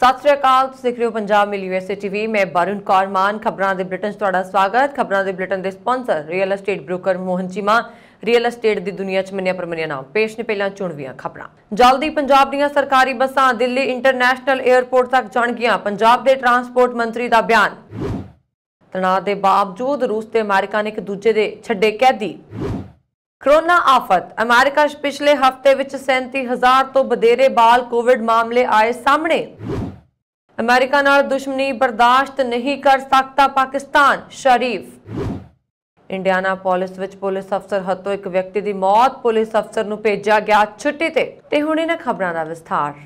ਸਤਿ ਸ਼੍ਰੀ ਅਕਾਲ ਤੁਸੀਂ ਦੇਖ ਰਹੇ ਹੋ ਪੰਜਾਬ ਮਿਲ ਯੂਐਸਏ ਟੀਵੀ ਮੈਂ ਬਰੁਣ ਕੌਰਮਾਨ ਖਬਰਾਂ ਦੇ ਬ੍ਰਿਟਨ 'ਚ ਤੁਹਾਡਾ ਸਵਾਗਤ ਖਬਰਾਂ ਦੇ ਬ੍ਰਿਟਨ ਦੇ sponsor real estate broker Mohan Cheema real estate ਦੀ ਦੁਨੀਆ 'ਚ ਮੰਨਿਆ ਪਰਮੰਨਿਆ ਨਾਮ ਪੇਸ਼ ਨੇ ਪਹਿਲਾਂ ਚੁਣਵੀਆਂ ਖਬਰਾਂ ਜਲਦੀ ਪੰਜਾਬ ਦੀਆਂ ਸਰਕਾਰੀ ਬੱਸਾਂ ਦਿੱਲੀ ਇੰਟਰਨੈਸ਼ਨਲ 에ਅਰਪੋਰਟ ਤੱਕ ਜਾਣਗੀਆਂ ਪੰਜਾਬ ਦੇ ਟਰਾਂਸਪੋਰਟ ਮੰਤਰੀ ਦਾ ਬਿਆਨ ਤਣਾਅ ਦੇ ਬਾਵਜੂਦ ਰੂਸ ਤੇ ਅਮਰੀਕਾ ਨੇ ਇੱਕ ਦੂਜੇ ਦੇ ਛੱਡੇ ਕੈਦੀ ਕਰੋਨਾ ਆਫਤ ਅਮਰੀਕਾ 'ਚ ਪਿਛਲੇ ਹਫ਼ਤੇ ਵਿੱਚ 37000 ਤੋਂ ਵਧੇਰੇ ਬਾਲ ਕੋਵਿਡ ਮਾਮਲੇ ਆਏ ਸਾਹਮਣੇ ਅਮਰੀਕਾ ਨਾਲ ਦੁਸ਼ਮਣੀ ਬਰਦਾਸ਼ਤ ਨਹੀਂ ਕਰ ਸਕਦਾ ਪਾਕਿਸਤਾਨ ਸ਼ਰੀਫ ਇੰਡੀਆਨਾ ਪੁਲਿਸ ਵਿੱਚ ਪੁਲਿਸ ਅਫਸਰ ਹੱਤੋਂ ਇੱਕ ਵਿਅਕਤੀ ਦੀ ਮੌਤ ਪੁਲਿਸ ਅਫਸਰ ਨੂੰ ਭੇਜਿਆ ਗਿਆ ਛੁੱਟੀ ਤੇ ਤੇ ਹੁਣ ਇਹਨਾਂ ਖਬਰਾਂ ਦਾ ਵਿਸਥਾਰ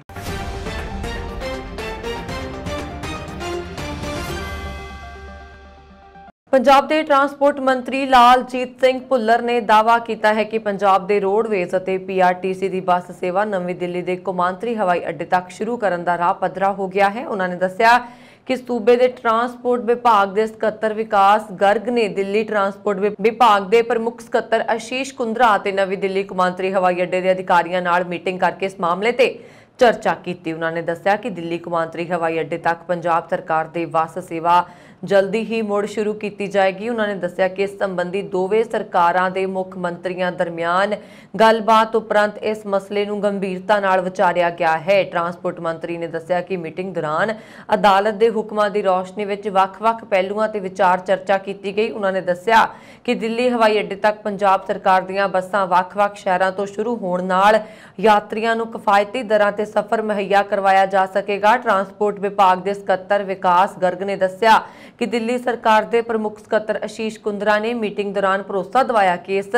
ਪੰਜਾਬ ਦੇ ਟਰਾਂਸਪੋਰਟ ਮੰਤਰੀ ਲਾਲਜੀਤ ਸਿੰਘ ਭੁੱਲਰ ਨੇ ਦਾਅਵਾ ਕੀਤਾ ਹੈ ਕਿ ਪੰਜਾਬ ਦੇ ਰੋਡਵੇਜ਼ ਅਤੇ ਪੀਆਰਟੀਸੀ ਦੀ ਬੱਸ ਸੇਵਾ ਨਵੀਂ ਦਿੱਲੀ ਦੇ ਕੋਮਾਂਤਰੀ ਹਵਾਈ ਅੱਡੇ ਤੱਕ ਸ਼ੁਰੂ ਕਰਨ ਦਾ ਰਾਹ ਪੱਧਰਾ ਹੋ ਗਿਆ ਹੈ ਉਹਨਾਂ ਨੇ ਦੱਸਿਆ ਕਿ ਸੂਬੇ ਦੇ ਟਰਾਂਸਪੋਰਟ ਵਿਭਾਗ ਦੇ ਸਕੱਤਰ ਵਿਕਾਸ ਗਰਗ ਨੇ ਦਿੱਲੀ ਟਰਾਂਸਪੋਰਟ ਵਿਭਾਗ ਦੇ ਪ੍ਰਮੁੱਖ ਸਕੱਤਰ ਅਸ਼ੀਸ਼ ਕੁੰਦਰਾ ਅਤੇ ਨਵੀਂ ਦਿੱਲੀ ਕੋਮਾਂਤਰੀ ਹਵਾਈ ਅੱਡੇ ਦੇ ਅਧਿਕਾਰੀਆਂ ਨਾਲ ਮੀਟਿੰਗ ਕਰਕੇ ਇਸ ਮਾਮਲੇ ਤੇ ਚਰਚਾ ਕੀਤੀ ਉਹਨਾਂ ਨੇ ਦੱਸਿਆ ਕਿ ਦਿੱਲੀ ਕੁਮਾਂਤਰੀ ਹਵਾਈ ਅੱਡੇ ਤੱਕ ਪੰਜਾਬ ਸਰਕਾਰ ਦੇ ਬੱਸ ਸੇਵਾ ਜਲਦੀ ਹੀ ਮੁੜ ਸ਼ੁਰੂ ਕੀਤੀ ਜਾਏਗੀ ਉਹਨਾਂ ਨੇ ਦੱਸਿਆ ਕਿ ਇਸ ਸੰਬੰਧੀ ਦੋਵੇਂ ਸਰਕਾਰਾਂ ਦੇ ਮੁੱਖ ਮੰਤਰੀਆਂ ਦਰਮਿਆਨ ਗੱਲਬਾਤ ਉਪਰੰਤ ਇਸ ਮਸਲੇ ਨੂੰ ਗੰਭੀਰਤਾ ਨਾਲ ਵਿਚਾਰਿਆ ਗਿਆ ਹੈ ਟਰਾਂਸਪੋਰਟ ਮੰਤਰੀ ਨੇ ਦੱਸਿਆ ਕਿ ਮੀਟਿੰਗ ਦੌਰਾਨ ਅਦਾਲਤ ਦੇ ਹੁਕਮਾਂ ਦੀ ਰੋਸ਼ਨੀ ਵਿੱਚ ਵੱਖ-ਵੱਖ ਪਹਿਲੂਆਂ ਤੇ ਵਿਚਾਰ ਚਰਚਾ ਕੀਤੀ ਗਈ ਉਹਨਾਂ ਨੇ ਦੱਸਿਆ ਕਿ ਦਿੱਲੀ ਹਵਾਈ ਅੱਡੇ ਤੱਕ ਪੰਜਾਬ ਸਰਕਾਰ ਦੀਆਂ ਬੱਸਾਂ ਵੱਖ-ਵੱਖ ਸ਼ਹਿਰਾਂ ਤੋਂ ਸ਼ੁਰੂ ਹੋਣ ਨਾਲ ਯਾਤਰੀਆਂ ਨੂੰ ਕਿਫਾਇਤੀ ਦਰਾਂ ਤੇ ਸਫ਼ਰ ਮੁਹੱਈਆ ਕਰਵਾਇਆ ਜਾ ਸਕੇਗਾ ਟਰਾਂਸਪੋਰਟ ਵਿਭਾਗ ਦੇ ਸਕੱਤਰ ਵਿਕਾਸ ਗਰਗ ਨੇ ਦੱਸਿਆ ਕਿ ਦਿੱਲੀ ਸਰਕਾਰ ਦੇ ਪ੍ਰਮੁੱਖ ਸਕੱਤਰ ਅਸ਼ੀਸ਼ ਕੁੰਦਰਾ ਨੇ ਮੀਟਿੰਗ ਦੌਰਾਨ ਭਰੋਸਾ ਦਵਾਇਆ ਕਿ ਇਸ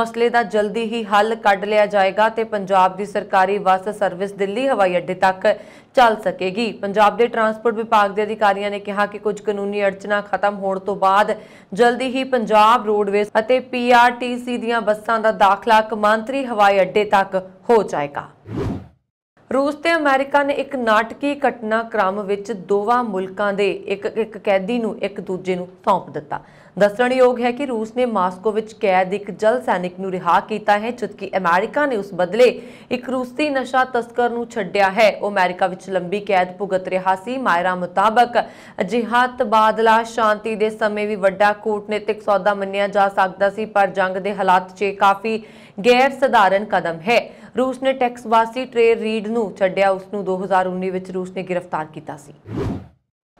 ਮਸਲੇ ਦਾ ਜਲਦੀ ਹੀ ਹੱਲ ਕੱਢ ਲਿਆ ਜਾਏਗਾ ਤੇ ਪੰਜਾਬ ਦੀ ਸਰਕਾਰੀ ਬੱਸ ਸਰਵਿਸ ਦਿੱਲੀ ਹਵਾਈ ਅੱਡੇ ਤੱਕ ਚੱਲ ਸਕੇਗੀ ਪੰਜਾਬ ਦੇ ਟਰਾਂਸਪੋਰਟ ਵਿਭਾਗ ਦੇ ਅਧਿਕਾਰੀਆਂ ਨੇ ਕਿਹਾ ਕਿ ਕੁਝ ਕਾਨੂੰਨੀ ਅੜਚਨਾ ਖਤਮ ਹੋਣ ਤੋਂ ਬਾਅਦ ਜਲਦੀ ਹੀ ਪੰਜਾਬ ਰੋਡਵੇਜ਼ ਅਤੇ ਪੀਆਰਟੀਸੀ ਦੀਆਂ ਬੱਸਾਂ ਦਾ ਦਾਖਲਾ ਕਮਾਂਤਰੀ ਹਵਾਈ ਅੱਡੇ ਤੱਕ ਹੋ ਜਾਏਗਾ ਰੂਸ ਤੇ ਅਮਰੀਕਾ ਨੇ ਇੱਕ ਨਾਟਕੀ ਘਟਨਾਕ੍ਰਮ ਵਿੱਚ ਦੋਵਾਂ ਮੁਲਕਾਂ ਦੇ ਇੱਕ ਇੱਕ ਕੈਦੀ ਨੂੰ ਇੱਕ ਦੂਜੇ ਨੂੰ ਸੌਂਪ ਦਿੱਤਾ ਦੱਸਣਯੋਗ ਹੈ ਕਿ ਰੂਸ ਨੇ ਮਾਸਕੋ ਵਿੱਚ ਕੈਦ ਇੱਕ ਜਲ ਸੈਨਿਕ ਨੂੰ ਰਿਹਾ ਕੀਤਾ ਹੈ ਜਦਕਿ ਅਮਰੀਕਾ ਨੇ ਉਸ ਬਦਲੇ ਇੱਕ ਰੂਸੀ ਨਸ਼ਾ ਤਸਕਰ ਨੂੰ ਛੱਡਿਆ ਹੈ ਉਹ ਅਮਰੀਕਾ ਵਿੱਚ ਲੰਬੀ ਕੈਦ ਭੁਗਤ ਰਿਹਾ ਸੀ ਮਾਇਰਾ ਮੁਤਾਬਕ ਅਜਿਹਾ ਤਬਾਦਲਾ ਸ਼ਾਂਤੀ ਦੇ ਸਮੇਂ ਵੀ ਵੱਡਾ ਕੂਟਨੀਤਿਕ ਸੌਦਾ ਮੰਨਿਆ ਜਾ ਸਕਦਾ ਸੀ ਪਰ ਜੰਗ ਦੇ ਹਾਲਾਤ 'ਚ ਕਾਫੀ ਗੈਰ ਸਧਾਰਨ ਕਦਮ ਹੈ ਰੂਸ ਨੇ ਟੈਕਸ ਵਾਸੀ ਟ੍ਰੇ ਰੀਡ ਨੂੰ ਛੱਡਿਆ ਉਸ ਨੂੰ 2019 ਵਿੱਚ ਰੂਸ ਨੇ ਗ੍ਰਿਫਤਾਰ ਕੀਤਾ ਸੀ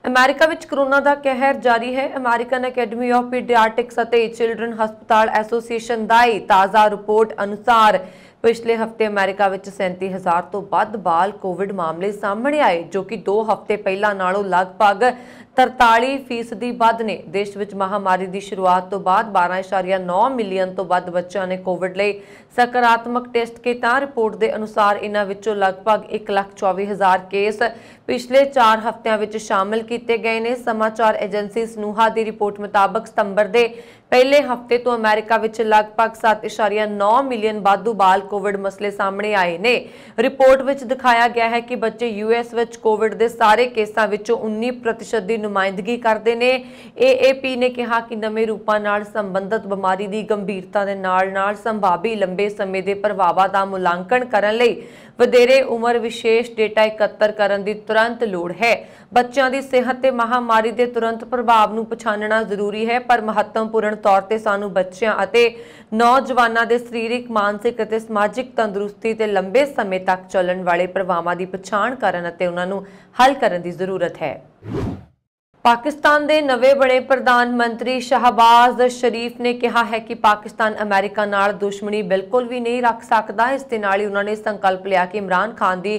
ਅਮਰੀਕਾ ਵਿੱਚ ਕਰੋਨਾ ਦਾ ਕਹਿਰ ਜਾਰੀ ਹੈ ਅਮਰੀਕਨ ਅਕੈਡਮੀ ਆਫ ਪੀਡੀਆਟ੍ਰਿਕਸ ਅਤੇ ਚਿਲਡਰਨ ਹਸਪਤਾਲ ਐਸੋਸੀਏਸ਼ਨ ਦਾ ਤਾਜ਼ਾ ਰਿਪੋਰਟ ਅਨੁਸਾਰ ਪਿਛਲੇ ਹਫਤੇ ਅਮਰੀਕਾ ਵਿੱਚ 37000 ਤੋਂ ਵੱਧ ਬਾਲ ਕੋਵਿਡ ਮਾਮਲੇ ਸਾਹਮਣੇ ਆਏ ਜੋ ਕਿ 2 ਹਫ਼ਤੇ ਪਹਿਲਾਂ ਨਾਲੋਂ ਲਗਭਗ 43% ਦੀ ਵੱਧ ਨੇ ਦੇਸ਼ ਵਿੱਚ ਮਹਾਮਾਰੀ ਦੀ ਸ਼ੁਰੂਆਤ ਤੋਂ ਬਾਅਦ 12.9 ਮਿਲੀਅਨ ਤੋਂ ਵੱਧ ਬੱਚਿਆਂ ਨੇ ਕੋਵਿਡ ਲਈ ਸਕਾਰਾਤਮਕ ਟੈਸਟ ਕੀਤਾ ਰਿਪੋਰਟ ਦੇ ਅਨੁਸਾਰ ਇਹਨਾਂ ਵਿੱਚੋਂ ਲਗਭਗ 124000 ਕੇਸ ਪਿਛਲੇ 4 ਹਫ਼ਤਿਆਂ ਵਿੱਚ ਸ਼ਾਮਲ ਕੀਤੇ ਗਏ ਨੇ ਸਮਾਚਾਰ ਏਜੰਸੀ ਸਨੂਹਾ ਦੀ ਰਿਪੋਰਟ ਮੁਤਾਬਕ ਸਤੰਬਰ ਦੇ ਪਹਿਲੇ ਹਫ਼ਤੇ ਤੋਂ ਅਮਰੀਕਾ ਵਿੱਚ ਲਗਭਗ 7.9 ਮਿਲੀਅਨ ਵਾਧੂ ਬਾਲ ਕੋਵਿਡ ਮਸਲੇ ਸਾਹਮਣੇ ਆਏ ਨੇ ਰਿਪੋਰਟ ਵਿੱਚ ਦਿਖਾਇਆ ਗਿਆ ਹੈ ਕਿ ਬੱਚੇ ਯੂਐਸ ਵਿੱਚ ਕੋਵਿਡ ਦੇ ਸਾਰੇ ਕੇਸਾਂ ਵਿੱਚੋਂ 19% ਦੀ ਨੁਮਾਇੰਦਗੀ ਕਰਦੇ ਨੇ ਏਏਪੀ ਨੇ ਕਿਹਾ ਕਿ ਨਵੇਂ ਰੂਪਾਂ ਨਾਲ ਸੰਬੰਧਿਤ ਬਿਮਾਰੀ ਦੀ ਗੰਭੀਰਤਾ ਦੇ ਨਾਲ-ਨਾਲ ਸੰਭਾਵੀ ਲੰਬੇ ਸਮੇਂ ਦੇ ਪ੍ਰਭਾਵਾਂ ਦਾ ਮੁਲਾਂਕਣ ਕਰਨ ਲਈ ਵਧੇਰੇ ਉਮਰ ਵਿਸ਼ੇਸ਼ ਡੇਟਾ ਇਕੱਤਰ ਕਰਨ ਦੀ ਤੁਰੰਤ ਲੋੜ ਹੈ ਬੱਚਿਆਂ ਦੀ ਸਿਹਤ ਤੇ ਮਹਾਮਾਰੀ ਦੇ ਤੁਰੰਤ ਪ੍ਰਭਾਵ ਨੂੰ ਪਛਾਣਨਾ ਜ਼ਰੂਰੀ ਹੈ ਪਰ ਮਹੱਤਵਪੂਰਨ ਤੌਰ ਤੇ ਸਾਨੂੰ ਬੱਚਿਆਂ ਅਤੇ ਨੌਜਵਾਨਾਂ ਦੇ ਸਰੀਰਕ ਮਾਨਸਿਕ ਅਤੇ ਸਮਾਜਿਕ ਤੰਦਰੁਸਤੀ ਤੇ ਲੰਬੇ ਸਮੇਂ ਤੱਕ ਚੱਲਣ ਵਾਲੇ ਪ੍ਰਭਾਵਾਂ ਦੀ ਪਛਾਣ ਕਰਨ ਅਤੇ ਉਹਨਾਂ ਨੂੰ ਹੱਲ ਕਰਨ ਦੀ ਜ਼ਰੂਰਤ ਹੈ ਪਾਕਿਸਤਾਨ ਦੇ ਨਵੇਂ ਬਣੇ ਪ੍ਰਧਾਨ ਮੰਤਰੀ ਸ਼ਹਬਾਜ਼ ਸ਼ਰੀਫ ਨੇ ਕਿਹਾ ਹੈ ਕਿ ਪਾਕਿਸਤਾਨ ਅਮਰੀਕਾ ਨਾਲ ਦੁਸ਼ਮਣੀ ਬਿਲਕੁਲ ਵੀ ਨਹੀਂ ਰੱਖ ਸਕਦਾ ਇਸ ਦੇ ਨਾਲ ਹੀ ਉਹਨਾਂ ਨੇ ਸੰਕਲਪ ਲਿਆ ਕਿ ਇਮਰਾਨ ਖਾਨ ਦੀ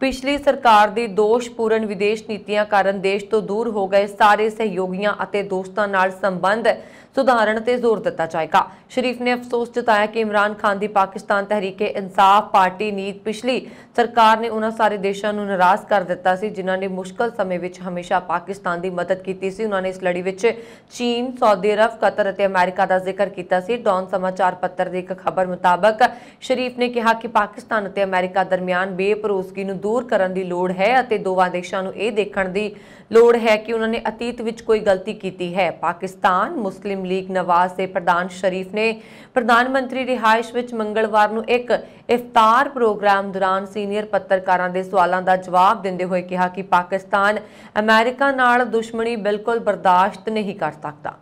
ਪਿਛਲੀ ਸਰਕਾਰ ਦੀ ਦੋਸ਼ਪੂਰਨ ਵਿਦੇਸ਼ ਨੀਤੀਆਂ ਕਾਰਨ ਦੇਸ਼ ਤੋਂ ਦੂਰ ਹੋ ਗਏ ਸਾਰੇ ਸਹਿਯੋਗੀਆਂ ਅਤੇ ਦੋਸਤਾਂ ਨਾਲ ਸੰਬੰਧ ਸੁਧਾਰਨ ਤੇ ਜ਼ੋਰ ਦਿੱਤਾ ਜਾਏਗਾ ਸ਼ਰੀਫ ਨੇ ਅਫਸੋਸ ਜਤਾਇਆ ਕਿ ਇਮਰਾਨ ਖਾਨ ਦੀ ਪਾਕਿਸਤਾਨ ਤਹਿਰੀਕੇ ਇਨਸਾਫ ਪਾਰਟੀ ਨੀਤ ਪਿਛਲੀ ਸਰਕਾਰ ਨੇ ਉਹਨਾਂ ਸਾਰੇ ਦੇਸ਼ਾਂ ਨੂੰ ਨਾਰਾਜ਼ ਕਰ ਦਿੱਤਾ ਸੀ ਜਿਨ੍ਹਾਂ ਨੇ ਮੁਸ਼ਕਲ ਸਮੇਂ ਵਿੱਚ ਹਮੇਸ਼ਾ ਪਾਕਿਸਤਾਨ ਦੀ ਮਦਦ ਕੀਤੀ ਸੀ ਉਹਨਾਂ ਨੇ ਇਸ ਲੜੀ ਵਿੱਚ ਚੀਨ ਸਾਊਦੀ ਅਰਬ ਕਤਰ ਅਤੇ ਅਮਰੀਕਾ ਦਾ ਜ਼ਿਕਰ ਕੀਤਾ ਸੀ ਡੌਨ ਸਮਾਚਾਰ ਪੱਤਰ ਦੀ ਇੱਕ ਖਬਰ ਮੁਤਾਬਕ ਸ਼ਰੀਫ ਨੇ ਕਿਹਾ ਕਿ ਪਾਕਿਸਤਾਨ ਅਤੇ ਅਮਰੀਕਾ ਦਰਮਿਆਨ ਬੇਪਰੋਸਗੀ ਨੂੰ ਦੂਰ ਕਰਨ ਦੀ ਲੋੜ ਹੈ ਅਤੇ ਦੋਵਾਂ ਦੇਸ਼ਾਂ ਨੂੰ ਇਹ ਦੇਖਣ ਦੀ ਲੋੜ ਹੈ ਕਿ ਉਹਨਾਂ ਨੇ ਅਤੀਤ ਵਿੱਚ ਕੋਈ ਗਲਤੀ ਕੀਤੀ ਹੈ ਪਾਕਿਸਤਾਨ ਮੁਸਲਿਮ ਲੀਗ ਨਵਾਜ਼ ਦੇ ਪ੍ਰਧਾਨ ਸ਼ਰੀਫ ਨੇ ਪ੍ਰਧਾਨ ਮੰਤਰੀ ਰਿਹਾਇਸ਼ ਵਿੱਚ ਮੰਗਲਵਾਰ ਨੂੰ ਇੱਕ ਇਫਤਾਰ ਪ੍ਰੋਗਰਾਮ ਦੌਰਾਨ ਸੀਨੀਅਰ ਪੱਤਰਕਾਰਾਂ ਦੇ ਸਵਾਲਾਂ ਦਾ ਜਵਾਬ ਦਿੰਦੇ ਹੋਏ ਕਿਹਾ ਕਿ ਪਾਕਿਸਤਾਨ ਅਮਰੀਕਾ ਨਾਲ ਦੁਸ਼ਮਣੀ ਬਿਲਕੁਲ ਬਰਦਾਸ਼ਤ ਨਹੀਂ ਕਰ ਸਕਦਾ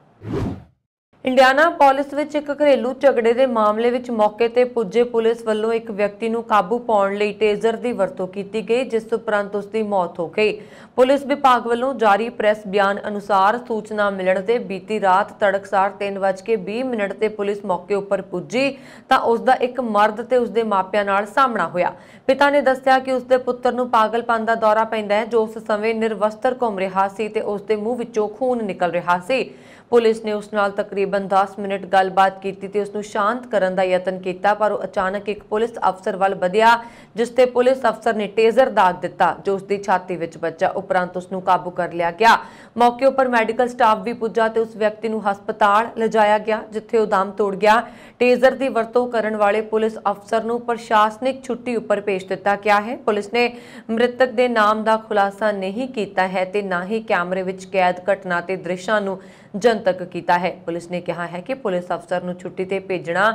ਇੰਡੀਆਨਾ ਪੁਲਿਸ ਵਿੱਚ ਇੱਕ ਘਰੇਲੂ ਝਗੜੇ ਦੇ ਮਾਮਲੇ ਵਿੱਚ ਮੌਕੇ ਤੇ ਪੁੱਜੇ ਪੁਲਿਸ ਵੱਲੋਂ ਇੱਕ ਵਿਅਕਤੀ ਨੂੰ ਕਾਬੂ ਪਾਉਣ ਲਈ ਟੇਜ਼ਰ ਦੀ ਵਰਤੋਂ ਕੀਤੀ ਗਈ ਜਿਸ ਉਪਰੰਤ ਉਸ ਦੀ ਮੌਤ ਹੋ ਗਈ ਪੁਲਿਸ ਵਿਭਾਗ ਵੱਲੋਂ ਜਾਰੀ ਪ੍ਰੈਸ ਬਿਆਨ ਅਨੁਸਾਰ ਸੂਚਨਾ ਮਿਲਣ ਤੇ ਬੀਤੀ ਰਾਤ ਤੜਕਸਾਰ 3:20 ਮਿੰਟ ਤੇ ਪੁਲਿਸ ਮੌਕੇ ਉੱਪਰ ਪੁੱਜੀ ਤਾਂ ਉਸ ਦਾ ਇੱਕ ਮਰਦ ਤੇ ਉਸ ਦੇ ਮਾਪਿਆਂ ਨਾਲ ਸਾਹਮਣਾ ਹੋਇਆ ਪਿਤਾ ਨੇ ਦੱਸਿਆ ਕਿ ਉਸ ਦੇ ਪੁੱਤਰ ਨੂੰ ਪਾਗਲਪਨ ਦਾ ਦੌਰਾ ਪੈਂਦਾ ਹੈ ਜੋ ਉਸ ਸਮੇਂ ਨਿਰਵਸਤਰ ਘੁੰਮ ਰਿਹਾ ਸੀ ਤੇ ਉਸ ਦੇ ਮੂੰਹ ਵਿੱਚੋਂ ਖੂਨ ਨਿਕਲ ਰਿਹਾ ਸੀ ਪੁਲਿਸ ਨੇ ਉਸ ਨਾਲ ਤਕਰੀਬਨ 10 ਮਿੰਟ ਗੱਲਬਾਤ ਕੀਤੀ ਤੇ ਉਸ ਨੂੰ ਸ਼ਾਂਤ ਕਰਨ ਦਾ ਯਤਨ ਕੀਤਾ ਪਰ ਉਹ ਅਚਾਨਕ ਇੱਕ ਪੁਲਿਸ ਅਫਸਰ ਵੱਲ ਵਧਿਆ ਜਿਸ ਤੇ ਪੁਲਿਸ ਅਫਸਰ ਨੇ ਟੇਜ਼ਰ ਦਾਗ ਦਿੱਤਾ ਜੋ ਉਸ ਦੀ ਛਾਤੀ ਵਿੱਚ ਵੱਜਾ ਉਪਰੰਤ ਉਸ ਨੂੰ ਕਾਬੂ ਕਰ ਲਿਆ ਗਿਆ ਮੌਕੇ ਉੱਪਰ ਮੈਡੀਕਲ ਸਟਾਫ ਵੀ ਪੁੱਜਾ ਤੇ ਉਸ ਵਿਅਕਤੀ ਨੂੰ ਹਸਪਤਾਲ ਲਿਜਾਇਆ ਗਿਆ ਜਿੱਥੇ ਉਹ ਦਮ ਤੋੜ ਗਿਆ ਟੇਜ਼ਰ ਦੀ ਵਰਤੋਂ ਕਰਨ ਵਾਲੇ ਪੁਲਿਸ ਅਫਸਰ ਨੂੰ ਪ੍ਰਸ਼ਾਸਨਿਕ ਛੁੱਟੀ ਉੱਪਰ ਪੇਸ਼ ਨਿਰਦੇਸ਼ ਦਿੱਤਾ ਗਿਆ ਹੈ ਪੁਲਿਸ ਨੇ ਮ੍ਰਿਤਕ ਦੇ ਨਾਮ ਦਾ ਖੁਲਾਸਾ ਨਹੀਂ ਕੀਤਾ ਹੈ ਤੇ ਨਾ ਹੀ ਕੈਮਰੇ ਵਿੱਚ ਕੈਦ ਘਟਨਾ ਤੇ ਦ੍ਰਿਸ਼ਾਂ ਨੂੰ ਜਨਤਕ ਕੀਤਾ ਹੈ ਪੁਲਿਸ ਨੇ ਕਿਹਾ ਹੈ ਕਿ ਪੁਲਿਸ ਅਫਸਰ ਨੂੰ ਛੁੱਟੀ ਤੇ ਭੇਜਣਾ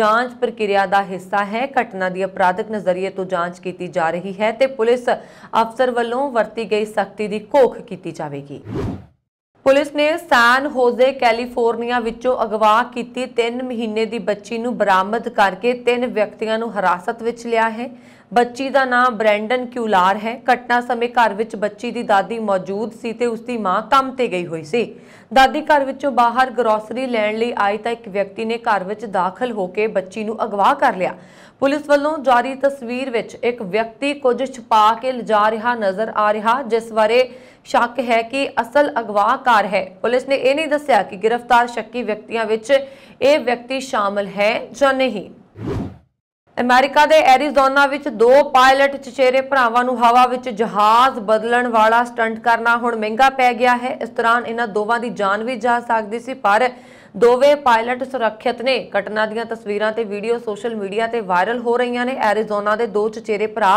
ਜਾਂਚ ਪ੍ਰਕਿਰਿਆ ਦਾ ਹਿੱਸਾ ਹੈ ਘਟਨਾ ਦੀ ਅਪਰਾਧਿਕ ਨਜ਼ਰੀਏ ਤੋਂ ਜਾਂਚ ਕੀਤੀ ਜਾ ਰਹੀ ਹੈ ਤੇ ਪੁਲਿਸ ਅਫਸਰ ਵੱਲੋਂ ਵਰਤੀ ਗਈ ਸਖਤੀ ਦੀ ਕੋਖ ਕੀਤੀ ਜਾਵੇਗੀ ਪੁਲਿਸ ਨੇ ਸਾਨ ਹੋਜ਼ੇ ਕੈਲੀਫੋਰਨੀਆ ਵਿੱਚੋਂ ਅਗਵਾ ਕੀਤੀ 3 ਮਹੀਨੇ ਦੀ ਬੱਚੀ ਨੂੰ ਬਰਾਮਦ ਕਰਕੇ ਤਿੰਨ ਵਿਅਕਤੀਆਂ ਨੂੰ ਹਰਾਸਤ ਵਿੱਚ ਲਿਆ ਹੈ ਬੱਚੀ ਦਾ ਨਾਮ ਬ੍ਰੈਂਡਨ ਕਿਉਲਾਰ ਹੈ ਘਟਨਾ ਸਮੇਂ ਘਰ ਵਿੱਚ ਬੱਚੀ ਦੀ ਦਾਦੀ ਮੌਜੂਦ ਸੀ ਤੇ ਉਸ ਦੀ ਮਾਂ ਕੰਮ ਤੇ ਗਈ ਹੋਈ ਸੀ ਦਾਦੀ ਘਰ ਵਿੱਚੋਂ ਬਾਹਰ ਗਰੋਸਰੀ ਲੈਣ ਲਈ ਆਈ ਤਾਂ ਇੱਕ ਵਿਅਕਤੀ ਨੇ ਘਰ ਵਿੱਚ ਦਾਖਲ ਹੋ ਕੇ ਬੱਚੀ ਨੂੰ ਅਗਵਾ ਕਰ ਲਿਆ ਪੁਲਿਸ ਵੱਲੋਂ ਜਾਰੀ ਤਸਵੀਰ ਵਿੱਚ ਇੱਕ ਵਿਅਕਤੀ ਕੁਝ ਛਪਾ ਕੇ ਲਿਜਾ ਰਿਹਾ ਨਜ਼ਰ ਆ ਰਿਹਾ ਜਿਸ ਬਾਰੇ ਸ਼ੱਕ ਹੈ ਕਿ ਅਸਲ ਅਗਵਾਕਾਰ ਹੈ ਪੁਲਿਸ ਨੇ ਇਹ ਨਹੀਂ ਦੱਸਿਆ ਕਿ ਗ੍ਰਿਫਤਾਰ ਸ਼ੱਕੀ ਵਿਅਕਤੀਆਂ ਵਿੱਚ ਇਹ ਵਿਅਕਤੀ ਸ਼ਾਮਲ ਹੈ ਜਾਂ ਨਹੀਂ ਅਮਰੀਕਾ ਦੇ ਐਰੀਜ਼ੋਨਾ ਵਿੱਚ ਦੋ ਪਾਇਲਟ ਚਚੇਰੇ ਭਰਾਵਾਂ ਨੂੰ ਹਵਾ ਵਿੱਚ ਜਹਾਜ਼ ਬਦਲਣ ਵਾਲਾ ਸਟੰਟ ਕਰਨਾ ਹੁਣ ਮਹਿੰਗਾ ਪੈ ਗਿਆ ਹੈ ਇਸ ਦੌਰਾਨ ਇਹਨਾਂ ਦੋਵਾਂ ਦੀ ਜਾਨ ਵੀ ਜਾ ਸਕਦੀ ਸੀ ਪਰ ਦੋਵੇਂ ਪਾਇਲਟ ਸੁਰੱਖਿਅਤ ਨੇ ਘਟਨਾ ਦੀਆਂ ਤਸਵੀਰਾਂ ਤੇ ਵੀਡੀਓ ਸੋਸ਼ਲ ਮੀਡੀਆ ਤੇ ਵਾਇਰਲ ਹੋ ਰਹੀਆਂ ਨੇ ਐਰੀਜ਼ੋਨਾ ਦੇ ਦੋ ਚਚੇਰੇ ਭਰਾ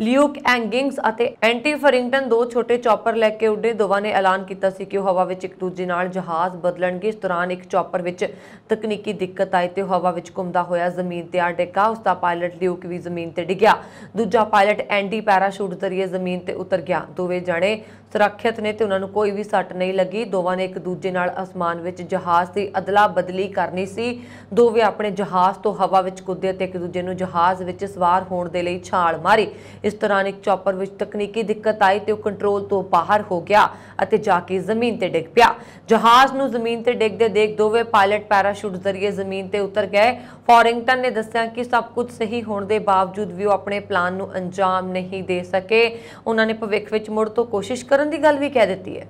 ਲਿਊਕ ਐਂਗਿੰਗਸ ਅਤੇ ਐਂਟੀ ਫਰਿੰਗਟਨ ਦੋ ਛੋਟੇ ਚੌਪਰ ਲੈ ਕੇ ਉੱਡੇ ਦੋਵਾਂ ਨੇ ਐਲਾਨ ਕੀਤਾ ਸੀ ਕਿ ਉਹ ਹਵਾ ਵਿੱਚ ਇੱਕ ਦੂਜੇ ਨਾਲ ਜਹਾਜ਼ ਬਦਲਣਗੇ ਇਸ ਦੌਰਾਨ ਇੱਕ ਚੌਪਰ ਵਿੱਚ ਤਕਨੀਕੀ ਦਿੱਕਤ ਆਈ ਤੇ ਹਵਾ ਵਿੱਚ ਘੁੰਮਦਾ ਹੋਇਆ ਜ਼ਮੀਨ ਤੇ ਆ ਡਿੱਗਾ ਉਸ ਦਾ ਪਾਇਲਟ ਲਿਊਕ ਵੀ ਜ਼ਮੀਨ ਤੇ ਡਿੱਗਿਆ ਦੂਜਾ ਪਾਇਲਟ ਐਂਡੀ ਪੈਰਾਸ਼ੂਟ ਜ਼ਰੀਏ ਜ਼ਮੀਨ ਤੇ ਉਤਰ ਗਿਆ ਦੋਵੇਂ ਜਣੇ ਸੁਰੱਖਿਅਤ ਨੇ ਤੇ ਉਹਨਾਂ ਨੂੰ ਕੋਈ ਵੀ ਸੱਟ ਨਹੀਂ ਲੱਗੀ ਦੋਵਾਂ ਨੇ ਇੱਕ ਦੂਜੇ ਨਾਲ ਅਸਮਾਨ ਵਿੱਚ ਜਹਾਜ਼ ਦੀ ਅਦਲਾ ਬਦਲੀ ਕਰਨੀ ਸੀ ਦੋਵੇਂ ਆਪਣੇ ਜਹਾਜ਼ ਤੋਂ ਹਵਾ ਵਿੱਚ ਕੁੱਦੇ ਤੇ ਇੱਕ ਦੂਜੇ ਨੂੰ ਜਹਾਜ਼ ਵਿੱਚ ਸਵਾਰ ਹੋਣ ਦੇ ਲਈ ਛਾਲ ਮਾਰੀ ਇਸ ਤਰ੍ਹਾਂ ਇੱਕ ਚੌਪਰ ਵਿੱਚ ਤਕਨੀਕੀ ਦਿੱਕਤ ਆਈ ਤੇ ਉਹ ਕੰਟਰੋਲ ਤੋਂ ਬਾਹਰ ਹੋ ਗਿਆ ਅਤੇ ਜਾ ਕੇ ਜ਼ਮੀਨ ਤੇ ਡਿੱਗ ਪਿਆ ਜਹਾਜ਼ ਨੂੰ ਜ਼ਮੀਨ ਤੇ ਡਿੱਗਦੇ ਦੇਖ ਦੋਵੇਂ ਪਾਇਲਟ ਪੈਰਾਸ਼ੂਟ ਜ਼ਰੀਏ ਜ਼ਮੀਨ ਤੇ ਉਤਰ ਗਏ ਫੋਰਿੰਗਟਨ ਨੇ ਦੱਸਿਆ ਕਿ ਸਭ ਕੁਝ ਸਹੀ ਹੋਣ ਦੇ ਬਾਵਜੂਦ ਵੀ ਉਹ ਆਪਣੇ ਪਲਾਨ ਨੂੰ ਅੰਜਾਮ ਨਹੀਂ ਦੇ ਸਕੇ ਉਹਨਾਂ ਨੇ ਭਵਿੱਖ ਵਿੱਚ ਮੁੜ ਤੋਂ ਕੋਸ਼ਿਸ਼ ਕਰਨ ਕਰਨ ਦੀ ਗੱਲ ਵੀ ਕਹਿ ਦਿੱਤੀ ਹੈ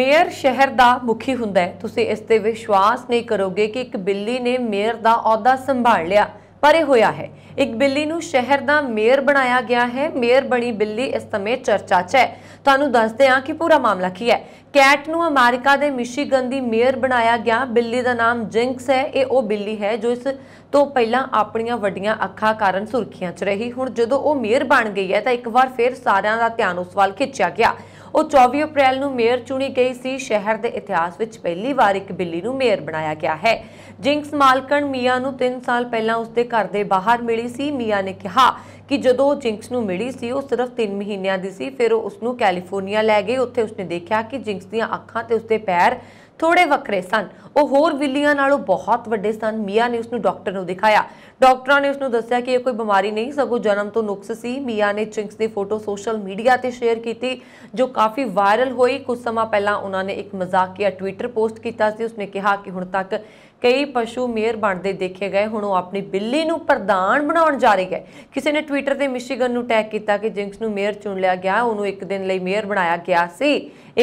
ਮੇਅਰ ਸ਼ਹਿਰ ਦਾ ਮੁਖੀ ਹੁੰਦਾ ਹੈ ਤੁਸੀਂ ਇਸ ਤੇ ਵਿਸ਼ਵਾਸ ਨਹੀਂ ਕਰੋਗੇ ਕਿ ਇੱਕ ਬਿੱਲੀ ਨੇ ਮੇਅਰ ਦਾ ਅਹੁਦਾ ਸੰਭਾਲ ਲਿਆ ਪਰ ਇਹ ਹੋਇਆ ਹੈ ਇੱਕ ਬਿੱਲੀ ਨੂੰ ਸ਼ਹਿਰ ਦਾ ਮੇਅਰ ਬਣਾਇਆ ਗਿਆ ਹੈ ਮੇਅਰ ਬਣੀ ਬਿੱਲੀ ਇਸ ਸਮੇਂ ਚਰਚਾ 'ਚ ਹੈ ਤੁਹਾਨੂੰ ਦੱਸਦੇ ਹਾਂ ਕਿ ਪੂਰਾ ਮਾਮਲਾ ਕੀ ਹੈ ਕੈਟ ਨੂੰ ਅਮਰੀਕਾ ਦੇ ਮਿਸ਼ੀਗਨ ਦੀ ਮੇਅਰ ਬਣਾਇਆ ਗਿਆ ਬਿੱਲੀ ਦਾ ਨਾਮ ਜਿੰਕਸ ਹੈ ਇਹ ਉਹ ਬਿੱਲੀ ਹੈ ਜੋ ਇਸ ਤੋਂ ਪਹਿਲਾਂ ਆਪਣੀਆਂ ਵੱਡੀਆਂ ਅੱਖਾਂ ਕਾਰਨ ਸੁਰਖੀਆਂ 'ਚ ਰਹੀ ਹੁਣ ਜਦੋਂ ਉਹ ਮੇਅਰ ਬਣ ਗਈ ਹੈ ਤਾਂ ਇੱਕ ਵਾਰ ਫਿਰ ਸਾਰਿਆਂ ਦਾ ਧਿਆਨ ਉਸ ਵੱਲ ਖਿੱਚਿਆ ਗਿਆ ਉਹ 24 ਅਪ੍ਰੈਲ ਨੂੰ ਮੇਅਰ ਚੁਣੀ ਗਈ ਸੀ ਸ਼ਹਿਰ ਦੇ ਇਤਿਹਾਸ ਵਿੱਚ ਪਹਿਲੀ ਵਾਰ ਇੱਕ ਬਿੱਲੀ ਨੂੰ ਮੇਅਰ ਬਣਾਇਆ ਗਿਆ ਹੈ ਜਿੰਕਸ ਮਾਲਕਣ ਮੀਆਂ ਨੂੰ 3 ਸਾਲ ਪਹਿਲਾਂ ਉਸਦੇ ਘਰ ਦੇ ਬਾਹਰ ਮਿਲੀ ਸੀ ਮੀਆਂ ਨੇ ਕਿਹਾ ਕਿ ਜਦੋਂ ਜਿੰਕਸ ਨੂੰ ਮਿਲੀ ਸੀ ਉਹ ਸਿਰਫ 3 ਮਹੀਨਿਆਂ ਦੀ ਸੀ ਫਿਰ ਉਹ ਉਸ ਨੂੰ ਕੈਲੀਫੋਰਨੀਆ ਲੈ ਗਏ ਉੱਥੇ ਉਸਨੇ ਦੇਖਿਆ ਕਿ ਜਿੰਕਸ ਦੀਆਂ ਅੱਖਾਂ ਤੇ ਉਸਦੇ ਪੈਰ ਥੋੜੇ ਵੱਖਰੇ ਸਨ ਉਹ ਹੋਰ ਬਿੱਲੀਆਂ ਨਾਲੋਂ ਬਹੁਤ ਵੱਡੇ ਸਨ ਮੀਆਂ ਨੇ ਉਸ ਨੂੰ ਡਾਕਟਰ ਨੂੰ ਦਿਖਾਇਆ ਡਾਕਟਰਾਂ ਨੇ ਉਸ ਨੂੰ ਦੱਸਿਆ ਕਿ ਇਹ ਕੋਈ ਬਿਮਾਰੀ ਨਹੀਂ ਸਗੋਂ ਜਨਮ ਤੋਂ ਨੁਕਸ ਸੀ ਮੀਆਂ ਨੇ ਚਿੰਕਸ ਦੀ ਫੋਟੋ ਸੋਸ਼ਲ ਮੀਡੀਆ ਤੇ ਸ਼ੇਅਰ ਕੀਤੀ ਜੋ ਕਾਫੀ ਵਾਇਰਲ ਹੋਈ ਕੁਝ ਸਮਾਂ ਪਹਿਲਾਂ ਉਹਨਾਂ ਨੇ ਇੱਕ ਮਜ਼ਾਕੀਆ ਟਵਿੱਟਰ ਪੋਸਟ ਕੀਤਾ ਸੀ ਉਸਨੇ ਕਿਹਾ ਕਿ ਹੁਣ ਤੱਕ ਕਈ ਪਸ਼ੂ ਮੇਅਰ ਬਣਦੇ ਦੇਖੇ ਗਏ ਹੁਣ ਉਹ ਆਪਣੀ ਬਿੱਲੀ ਨੂੰ ਪ੍ਰਧਾਨ ਬਣਾਉਣ ਜਾ ਰਹੀ ਹੈ ਕਿਸੇ ਨੇ ਟਵਿੱਟਰ ਤੇ ਮਿਸ਼ੀਗਨ ਨੂੰ ਟੈਗ ਕੀਤਾ ਕਿ ਜਿੰਕਸ ਨੂੰ ਮੇਅਰ ਚੁਣ ਲਿਆ ਗਿਆ ਉਹਨੂੰ ਇੱਕ ਦਿਨ ਲਈ ਮੇਅਰ ਬਣਾਇਆ ਗਿਆ ਸੀ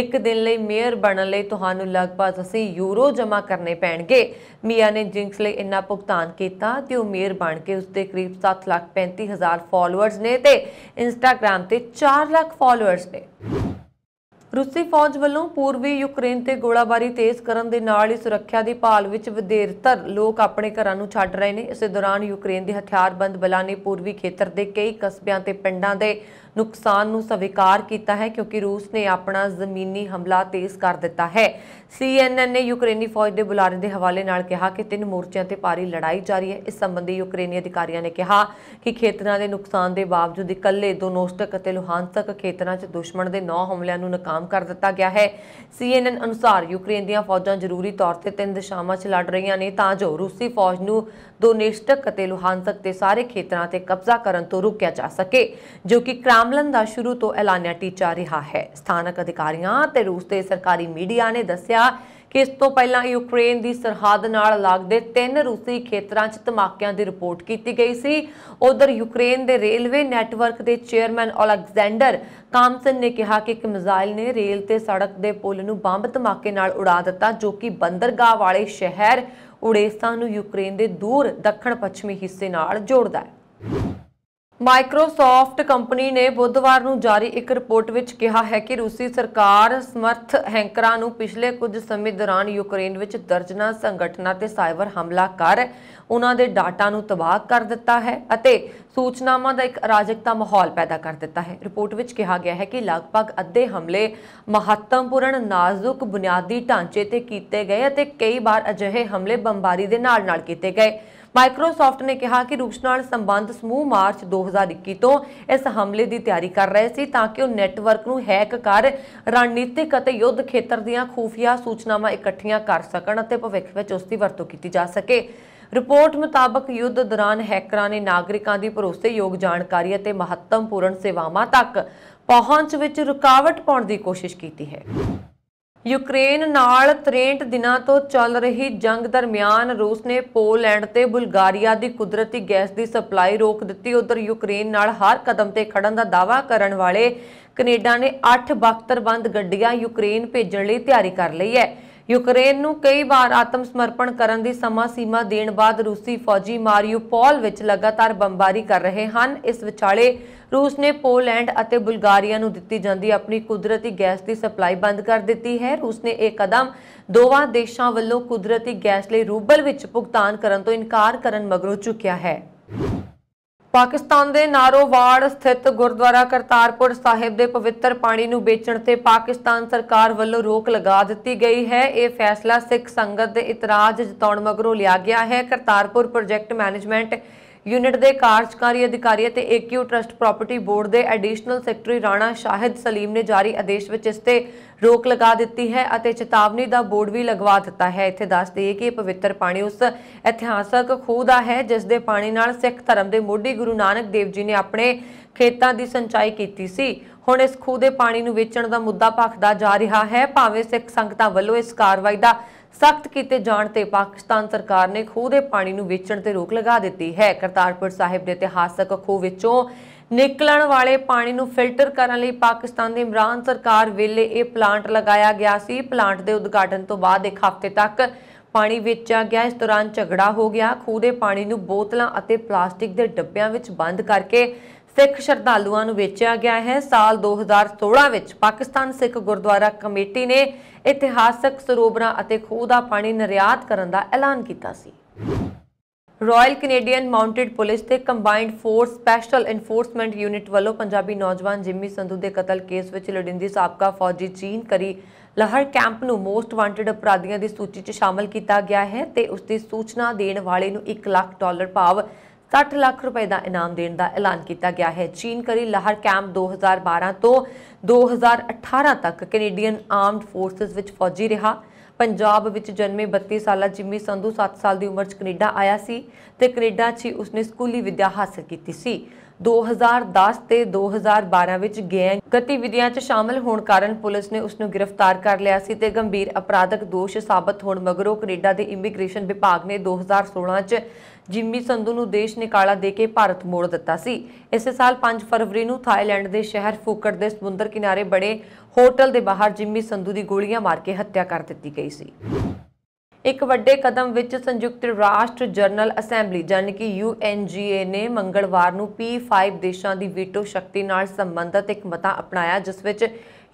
ਇੱਕ ਦਿਨ ਲਈ ਮੇਅਰ ਬਣਨ ਲਈ ਤੁਹਾਨੂੰ ਲਗਭਗ ਅਸੀਂ ਯੂਰੋ ਜਮ੍ਹਾਂ ਕਰਨੇ ਪੈਣਗੇ ਮੀਆ ਨੇ ਜਿੰਕਸ ਲਈ ਇੰਨਾ ਭੁਗਤਾਨ ਕੀਤਾ ਤੇ ਉਹ ਮੇਅਰ ਬਣ ਕੇ ਉਸਦੇ ਕਰੀਬ 7 ਲੱਖ 35 ਹਜ਼ਾਰ ਫਾਲੋਅਰਸ ਨੇ ਤੇ ਇੰਸਟਾਗ੍ਰam ਤੇ 4 ਲੱਖ ਫਾਲੋਅਰਸ ਨੇ ਰੂਸੀ ਫੌਜ ਵੱਲੋਂ ਪੂਰਬੀ ਯੂਕਰੇਨ ਤੇ ਗੋਲਾਬਾਰੀ ਤੇਜ਼ ਕਰਨ ਦੇ ਨਾਲ ਹੀ ਸੁਰੱਖਿਆ ਦੀ ਭਾਲ ਵਿੱਚ ਵਿਦੇਰਤਰ ਲੋਕ ਆਪਣੇ ਘਰਾਂ ਨੂੰ ਛੱਡ ਰਹੇ ਨੇ ਇਸੇ ਦੌਰਾਨ ਯੂਕਰੇਨ ਦੇ ਹਥਿਆਰਬੰਦ ਬਲਾਂ ਨੇ ਪੂਰਬੀ ਖੇਤਰ ਦੇ ਕਈ ਕਸਬਿਆਂ ਤੇ ਪਿੰਡਾਂ ਦੇ ਨੁਕਸਾਨ ਨੂੰ ਸਵੀਕਾਰ ਕੀਤਾ ਹੈ ਕਿਉਂਕਿ ਰੂਸ ਨੇ ਆਪਣਾ ਜ਼ਮੀਨੀ ਹਮਲਾ ਤੇਜ਼ ਕਰ ਦਿੱਤਾ ਹੈ ਸੀਐਨਐਨ ਨੇ ਯੂਕਰੇਨੀ ਫੌਜ ਦੇ ਬੁਲਾਰੇ ਦੇ ਹਵਾਲੇ ਨਾਲ ਕਿਹਾ ਕਿ ਤਿੰਨ ਮੋਰਚਿਆਂ ਤੇ ਪਾਰੀ ਲੜਾਈ ਜਾਰੀ ਹੈ ਇਸ ਸੰਬੰਧੀ ਯੂਕਰੇਨੀ ਅਧਿਕਾਰੀਆਂ ਨੇ ਕਿਹਾ ਕਿ ਖੇਤਰਾਂ ਦੇ ਨੁਕਸਾਨ ਦੇ ਬਾਵਜੂਦ ਇਕੱਲੇ ਦੋਨੋਸਟਕ ਅਤੇ ਲੁਹਾਨਸਕ ਖੇਤਰਾਂ 'ਚ ਦੁਸ਼ਮਣ ਦੇ 9 ਹਮਲਿਆਂ ਨੂੰ ਨਾਕਾਮ ਕਰ ਦਿੱਤਾ ਗਿਆ ਹੈ ਸੀਐਨਐਨ ਅਨੁਸਾਰ ਯੂਕਰੇਨ ਦੀਆਂ ਫੌਜਾਂ ਜ਼ਰੂਰੀ ਤੌਰ ਤੇ ਤਿੰਨ ਦਿਸ਼ਾਵਾਂ 'ਚ ਲੜ ਰਹੀਆਂ ਨੇ ਤਾਂ ਜੋ ਰੂਸੀ ਫੌਜ ਨੂੰ ਦੋਨੇਸ਼ਟਕ ਅਤੇ ਲੁਹਾਨਸਕ ਦੇ ਸਾਰੇ ਖੇਤਰਾਂ ਤੇ ਕਬਜ਼ਾ ਕਰਨ ਤੋਂ ਰੁਕਿਆ ਜਾ ਸਕੇ ਜੋ ਕਿ ਕ੍ਰਾਮਲਨ ਦਾ ਸ਼ੁਰੂ ਤੋਂ ਐਲਾਨਿਆ ਟੀਚਾ ਰਿਹਾ ਹੈ ਸਥਾਨਕ ਅਧਿਕਾਰੀਆਂ ਤੇ ਰੂਸ ਦੇ ਸਰਕਾਰੀ ਮੀਡੀਆ ਨੇ ਦੱਸਿਆ ਕਿ ਇਸ ਤੋਂ ਪਹਿਲਾਂ ਯੂਕਰੇਨ ਦੀ ਸਰਹੱਦ ਨਾਲ ਲੱਗਦੇ ਤਿੰਨ ਰੂਸੀ ਖੇਤਰਾਂ 'ਚ ਧਮਾਕਿਆਂ ਦੀ ਰਿਪੋਰਟ ਕੀਤੀ ਗਈ ਸੀ ਉਧਰ ਯੂਕਰੇਨ ਦੇ ਰੇਲਵੇ ਨੈਟਵਰਕ ਦੇ ਚੇਅਰਮੈਨ ਅਲੈਗਜ਼ੈਂਡਰ ਕਾਮਸਨ ਨੇ ਕਿਹਾ ਕਿ ਇੱਕ ਮਿਜ਼ਾਈਲ ਨੇ ਰੇਲ ਤੇ ਸੜਕ ਦੇ ਪੁਲ ਨੂੰ ਬੰਬ ਧਮਾਕੇ ਨਾਲ ਉਡਾ ਦਿੱਤਾ ਜੋ ਕਿ ਬੰਦਰਗਾਹ ਵਾਲੇ ਸ਼ਹਿਰ ਉਡੇਸਤਾਨ ਨੂੰ ਯੂਕਰੇਨ ਦੇ ਦੂਰ ਦੱਖਣ ਪੱਛਮੀ ਹਿੱਸੇ ਨਾਲ ਜੋੜਦਾ ਹੈ ਮਾਈਕਰੋਸਾਫਟ ਕੰਪਨੀ ਨੇ ਬੁੱਧਵਾਰ ਨੂੰ ਜਾਰੀ ਇੱਕ ਰਿਪੋਰਟ ਵਿੱਚ ਕਿਹਾ ਹੈ ਕਿ ਰੂਸੀ ਸਰਕਾਰ ਸਮਰਥ ਹੈਂਕਰਾਂ ਨੂੰ ਪਿਛਲੇ ਕੁਝ ਸਮੇਂ ਦੌਰਾਨ ਯੂਕਰੇਨ ਵਿੱਚ ਦਰਜਨਾ ਸੰਗਠਨਾਂ ਤੇ ਸਾਈਬਰ ਹਮਲਾ ਕਰ ਉਹਨਾਂ ਦੇ ਡਾਟਾ ਨੂੰ ਤਬਾਹ ਕਰ ਦਿੱਤਾ ਹੈ ਅਤੇ ਸੂਚਨਾਵਾਂ ਦਾ ਇੱਕ ਅਰਾਜਕਤਾ ਮਾਹੌਲ ਪੈਦਾ ਕਰ ਦਿੱਤਾ ਹੈ ਰਿਪੋਰਟ ਵਿੱਚ ਕਿਹਾ ਗਿਆ ਹੈ ਕਿ ਲਗਭਗ ਅੱਧੇ ਹਮਲੇ ਮਹੱਤਵਪੂਰਨ ਨਾਜ਼ੁਕ ਬੁਨਿਆਦੀ ਢਾਂਚੇ ਤੇ ਕੀਤੇ ਗਏ ਅਤੇ ਕਈ ਵਾਰ ਅਜਿਹੇ ਹਮਲੇ ਬੰਬਾਰੀ ਦੇ ਨਾਲ ਨਾਲ ਕੀਤੇ ਗਏ ਮਾਈਕਰੋਸਾਫਟ ਨੇ ਕਿਹਾ ਕਿ ਰੂਸ ਨਾਲ ਸੰਬੰਧ ਸਮੂਹ ਮਾਰਚ 2021 ਤੋਂ ਇਸ ਹਮਲੇ ਦੀ ਤਿਆਰੀ ਕਰ ਰਹੇ ਸੀ ਤਾਂ ਕਿ ਉਹ ਨੈਟਵਰਕ ਨੂੰ ਹੈਕ ਕਰ ਰਣਨੀਤਿਕ ਅਤੇ ਯੁੱਧ ਖੇਤਰ ਦੀਆਂ ਖੂਫੀਆ ਸੂਚਨਾਵਾਂ ਇਕੱਠੀਆਂ ਕਰ ਸਕਣ ਅਤੇ ਭਵਿੱਖ ਵਿੱਚ ਉਸ ਦੀ ਵਰਤੋਂ ਕੀਤੀ ਜਾ ਸਕੇ ਰਿਪੋਰਟ ਮੁਤਾਬਕ ਯੁੱਧ ਦੌਰਾਨ ਹੈਕਰਾਂ ਨੇ ਨਾਗਰਿਕਾਂ ਦੀ ਭਰੋਸੇਯੋਗ ਜਾਣਕਾਰੀ ਅਤੇ ਮਹੱਤਵਪੂਰਨ ਸੇਵਾਵਾਂ ਤੱਕ ਪਹੁੰਚ ਵਿੱਚ ਰੁਕਾਵਟ ਪਾਉਣ ਦੀ ਕੋਸ਼ਿਸ਼ ਕੀਤੀ ਹੈ ਯੂਕਰੇਨ ਨਾਲ 63 ਦਿਨਾਂ ਤੋਂ ਚੱਲ ਰਹੀ ਜੰਗ ਦਰਮਿਆਨ ਰੂਸ ਨੇ ਪੋਲੈਂਡ ਤੇ ਬੁਲਗਾਰੀਆ ਦੀ ਕੁਦਰਤੀ ਗੈਸ ਦੀ ਸਪਲਾਈ ਰੋਕ ਦਿੱਤੀ ਉਧਰ ਯੂਕਰੇਨ ਨਾਲ ਹਰ ਕਦਮ ਤੇ ਖੜਨ ਦਾ ਦਾਵਾ ਕਰਨ ਵਾਲੇ ਕੈਨੇਡਾ ਨੇ 8 ਬਖਤਰਬੰਦ ਗੱਡੀਆਂ ਯੂਕਰੇਨ ਭੇਜਣ ਲਈ ਤਿਆਰੀ ਕਰ ਲਈ ਹੈ ਯੂਕਰੇਨ ਨੂੰ ਕਈ ਵਾਰ ਆਤਮ ਸਮਰਪਣ ਕਰਨ ਦੀ ਸਮਾਂ ਸੀਮਾ ਦੇਣ ਬਾਅਦ ਰੂਸੀ ਫੌਜੀ ਮਾਰੀਉਪੋਲ ਵਿੱਚ ਲਗਾਤਾਰ ਬੰਬਾਰੀ ਕਰ ਰਹੇ ਹਨ ਇਸ ਵਿਚਾਲੇ ਰੂਸ ਨੇ ਪੋਲੈਂਡ ਅਤੇ ਬੁਲਗਾਰੀਆ ਨੂੰ ਦਿੱਤੀ ਜਾਂਦੀ ਆਪਣੀ ਕੁਦਰਤੀ ਗੈਸ ਦੀ ਸਪਲਾਈ ਬੰਦ ਕਰ ਦਿੱਤੀ ਹੈ ਰੂਸ ਨੇ ਇਹ ਕਦਮ ਦੋਵਾਂ ਦੇਸ਼ਾਂ ਵੱਲੋਂ ਕੁਦਰਤੀ ਗੈਸ ਲਈ ਰੂਬਲ ਵਿੱਚ ਭੁਗਤਾਨ ਕਰਨ ਤੋਂ ਇਨਕਾਰ ਕਰਨ ਮਗਰੋਂ ਚੁੱਕਿਆ ਹੈ ਪਾਕਿਸਤਾਨ ਦੇ ਨਾਰੋਵਾੜ ਸਥਿਤ ਗੁਰਦੁਆਰਾ ਕਰਤਾਰਪੁਰ ਸਾਹਿਬ ਦੇ ਪਵਿੱਤਰ ਪਾਣੀ ਨੂੰ ਵੇਚਣ ਤੇ ਪਾਕਿਸਤਾਨ ਸਰਕਾਰ ਵੱਲੋਂ ਰੋਕ ਲਗਾ ਦਿੱਤੀ ਗਈ ਹੈ ਇਹ ਫੈਸਲਾ ਸਿੱਖ ਸੰਗਤ ਦੇ ਇਤਰਾਜ਼ ਜਤਾਉਣ ਮਗਰੋਂ ਲਿਆ ਗਿਆ ਹੈ ਕਰਤਾਰਪੁਰ ਪ੍ਰੋਜੈਕਟ ਮੈਨੇਜਮੈਂਟ ਯੂਨਿਟ ਦੇ ਕਾਰਜਕਾਰੀ ਅਧਿਕਾਰੀ ਅਤੇ ਏਕਿਊ ਟਰਸਟ ਪ੍ਰਾਪਰਟੀ ਬੋਰਡ ਦੇ ਐਡੀਸ਼ਨਲ ਸੈਕਟਰੀ ਰਾਣਾ ਸ਼ਾਹਿਦ ਸਲੀਮ ਨੇ ਜਾਰੀ ਆਦੇਸ਼ ਵਿੱਚ ਇਸ ਤੇ ਰੋਕ ਲਗਾ ਦਿੱਤੀ ਹੈ ਅਤੇ ਚੇਤਾਵਨੀ ਦਾ ਬੋਰਡ ਵੀ ਲਗਵਾ ਦਿੱਤਾ ਹੈ ਇੱਥੇ ਦੱਸ ਦਈਏ ਕਿ ਪਵਿੱਤਰ ਪਾਣੀ ਉਸ ਇਤਿਹਾਸਕ ਖੂਹ ਦਾ ਹੈ ਜਿਸ ਦੇ ਪਾਣੀ ਨਾਲ ਸਿੱਖ ਧਰਮ ਦੇ ਮੋਢੀ ਗੁਰੂ ਨਾਨਕ ਦੇਵ ਜੀ ਨੇ ਆਪਣੇ ਖੇਤਾਂ ਦੀ ਸਿੰਚਾਈ ਕੀਤੀ ਸੀ ਹੁਣ ਇਸ ਖੂਹ ਦੇ ਪਾਣੀ ਨੂੰ ਵੇਚਣ ਦਾ ਮੁੱਦਾ ਭਖਦਾ ਜਾ ਰਿਹਾ ਹੈ ਭਾਵੇਂ ਸਿੱਖ ਸੰਗਤਾਂ ਵੱਲੋਂ ਇਸ ਕਾਰਵਾਈ ਦਾ ਸਖਤ ਕੀਤੇ ਜਾਣ ਤੇ ਪਾਕਿਸਤਾਨ ਸਰਕਾਰ ਨੇ ਖੂਹ ਦੇ ਪਾਣੀ ਨੂੰ ਵੇਚਣ ਤੇ ਰੋਕ ਲਗਾ ਦਿੱਤੀ ਹੈ ਕਰਤਾਰਪੁਰ ਸਾਹਿਬ ਦੇ ਇਤਿਹਾਸਕ ਖੂਹ ਵਿੱਚੋਂ ਨਿਕਲਣ ਵਾਲੇ ਪਾਣੀ ਨੂੰ ਫਿਲਟਰ ਕਰਨ ਲਈ ਪਾਕਿਸਤਾਨ ਦੀ ਇਮਰਾਨ ਸਰਕਾਰ ਵੇਲੇ ਇਹ ਪਲਾਂਟ ਲਗਾਇਆ ਗਿਆ ਸੀ ਪਲਾਂਟ ਦੇ ਉਦਘਾਟਨ ਤੋਂ ਬਾਅਦ ਇੱਕ ਹਫ਼ਤੇ ਤੱਕ ਪਾਣੀ ਵੇਚਿਆ ਗਿਆ ਇਸ ਦੌਰਾਨ ਝਗੜਾ ਹੋ ਗਿਆ ਖੂਹ ਦੇ ਪਾਣੀ ਨੂੰ ਬੋਤਲਾਂ ਅਤੇ ਪਲਾਸਟਿਕ ਦੇ ਡੱਬਿਆਂ ਵਿੱਚ ਬੰਦ ਕਰਕੇ ਸਿੱਖ ਸ਼ਰਧਾਲੂਆਂ ਨੂੰ ਵੇਚਿਆ ਗਿਆ ਹੈ ਸਾਲ 2016 ਵਿੱਚ ਪਾਕਿਸਤਾਨ ਸਿੱਖ ਗੁਰਦੁਆਰਾ ਕਮੇਟੀ ਨੇ ਇਤਿਹਾਸਕ ਸਰੋਵਰਾਂ ਅਤੇ ਖੂਹ ਦਾ ਪਾਣੀ ਨਿਰਯਾਤ ਕਰਨ ਦਾ ਐਲਾਨ ਕੀਤਾ ਸੀ ਰਾਇਲ ਕੈਨੇਡੀਅਨ ਮਾਉਂਟਡ ਪੁਲਿਸ ਤੇ combined force special enforcement unit ਵੱਲੋਂ ਪੰਜਾਬੀ ਨੌਜਵਾਨ ਜਿੰਮੀ ਸੰਧੂ ਦੇ ਕਤਲ ਕੇਸ ਵਿੱਚ ਲੜਿੰਦੀ ਸਾਬਕਾ ਫੌਜੀ ਚੀਨ ਕਰੀ ਲਹਰ ਕੈਂਪ ਨੂੰ ਮੋਸਟ ਵਾਂਟਡ ਅਪਰਾਧੀਆਂ ਦੀ ਸੂਚੀ 'ਚ ਸ਼ਾਮਲ ਕੀਤਾ ਗਿਆ ਹੈ ਤੇ ਉਸ ਦੀ ਸੂਚਨਾ ਦੇਣ ਵਾਲੇ ਨੂੰ 1 ਲੱਖ ਡਾਲਰ ਭਾਵ 60 ਲੱਖ ਰੁਪਏ ਦਾ ਇਨਾਮ ਦੇਣ ਦਾ ਐਲਾਨ ਕੀਤਾ ਗਿਆ ਹੈ ਚੀਨ ਕਰੀ ਲਾਹਰ ਕੈਂਪ 2012 ਤੋਂ 2018 ਤੱਕ ਕੈਨੇਡੀਅਨ ਆਰਮਡ ਫੋਰਸਸ ਵਿੱਚ ਫੌਜੀ ਰਿਹਾ ਪੰਜਾਬ ਵਿੱਚ ਜਨਮੇ 32 ਸਾਲਾ ਜਿੰਮੀ ਸੰਧੂ 7 ਸਾਲ ਦੀ ਉਮਰ 'ਚ ਕੈਨੇਡਾ ਆਇਆ ਸੀ ਤੇ ਕੈਨੇਡਾ 'ਚ ਉਸਨੇ ਸਕੂਲੀ ਵਿਦਿਆ ਹਾਸਲ ਕੀਤੀ ਸੀ 2010 ਤੇ 2012 ਵਿੱਚ ਗੈਂਗ ਗਤੀਵਿਧੀਆਂ 'ਚ ਸ਼ਾਮਲ ਹੋਣ ਕਾਰਨ ਪੁਲਿਸ ਨੇ ਉਸ ਨੂੰ ਗ੍ਰਿਫਤਾਰ ਕਰ ਲਿਆ ਸੀ ਤੇ ਗੰਭੀਰ ਅਪਰਾਧਕ ਦੋਸ਼ ਸਾਬਤ ਹੋਣ ਮਗਰੋਂ ਕੈਨੇਡਾ ਦੇ ਇਮੀਗ੍ਰੇਸ਼ਨ ਵਿਭਾਗ ਨੇ 2016 'ਚ ਜਿੰਮੀ ਸੰਧੂ ਨੂੰ ਦੇਸ਼ ਨਿਕਾਲਾ ਦੇ ਕੇ ਭਾਰਤ ਮੋੜ ਦਿੱਤਾ ਸੀ ਇਸੇ ਸਾਲ 5 ਫਰਵਰੀ ਨੂੰ ਥਾਈਲੈਂਡ ਦੇ ਸ਼ਹਿਰ ਫੂਕਟ ਦੇ ਸਮੁੰਦਰ ਕਿਨਾਰੇ ਬੜੇ ਹੋਟਲ ਦੇ ਬਾਹਰ ਜਿੰਮੀ ਸੰਧੂ ਦੀ ਗੋਲੀਆਂ ਮਾਰ ਕੇ ਹੱਤਿਆ ਕਰ ਦਿੱਤੀ ਗਈ ਸੀ ਇੱਕ ਵੱਡੇ ਕਦਮ ਵਿੱਚ ਸੰਯੁਕਤ ਰਾਸ਼ਟਰ ਜਨਰਲ ਅਸੈਂਬਲੀ ਜਾਨ ਕਿ ਯੂਐਨਜੀਏ ਨੇ ਮੰਗਲਵਾਰ ਨੂੰ ਪੀ5 ਦੇਸ਼ਾਂ ਦੀ ਵੀਟੋ ਸ਼ਕਤੀ ਨਾਲ ਸੰਬੰਧਤ ਇੱਕ ਮਤਾ ਅਪਣਾਇਆ ਜਿਸ ਵਿੱਚ